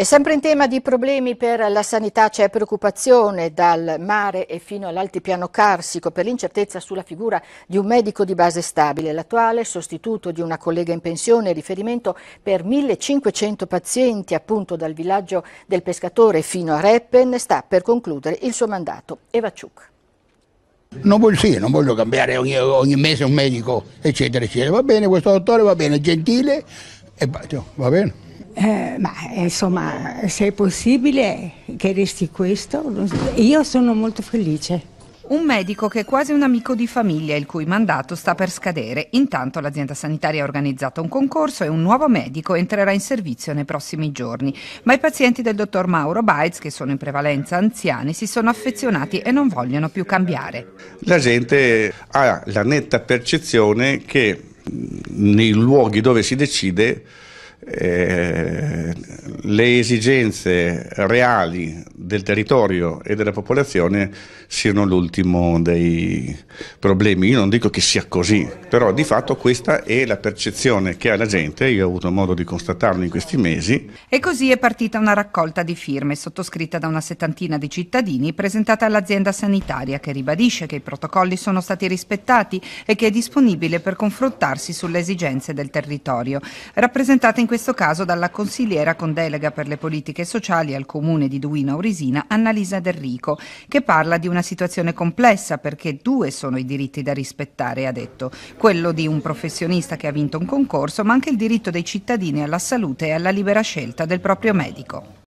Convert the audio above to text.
E sempre in tema di problemi per la sanità c'è preoccupazione dal mare e fino all'altipiano carsico per l'incertezza sulla figura di un medico di base stabile, l'attuale sostituto di una collega in pensione, riferimento per 1500 pazienti appunto dal villaggio del pescatore fino a Reppen, sta per concludere il suo mandato. Eva Ciuc. Non voglio, sì, non voglio cambiare ogni, ogni mese un medico, eccetera, eccetera. Va bene, questo dottore va bene, gentile, e cioè, va bene. Eh, ma eh, insomma, se è possibile che resti questo, io sono molto felice. Un medico che è quasi un amico di famiglia, il cui mandato sta per scadere. Intanto l'azienda sanitaria ha organizzato un concorso e un nuovo medico entrerà in servizio nei prossimi giorni. Ma i pazienti del dottor Mauro Baez, che sono in prevalenza anziani, si sono affezionati e non vogliono più cambiare. La gente ha la netta percezione che mm, nei luoghi dove si decide eh, le esigenze reali del territorio e della popolazione siano l'ultimo dei problemi. Io non dico che sia così, però di fatto questa è la percezione che ha la gente, io ho avuto modo di constatarlo in questi mesi. E così è partita una raccolta di firme sottoscritta da una settantina di cittadini presentata all'azienda sanitaria che ribadisce che i protocolli sono stati rispettati e che è disponibile per confrontarsi sulle esigenze del territorio, rappresentata in questo caso dalla consigliera con delega per le politiche sociali al comune di Duino Aurisino tunisina Annalisa Del Rico, che parla di una situazione complessa perché due sono i diritti da rispettare, ha detto, quello di un professionista che ha vinto un concorso, ma anche il diritto dei cittadini alla salute e alla libera scelta del proprio medico.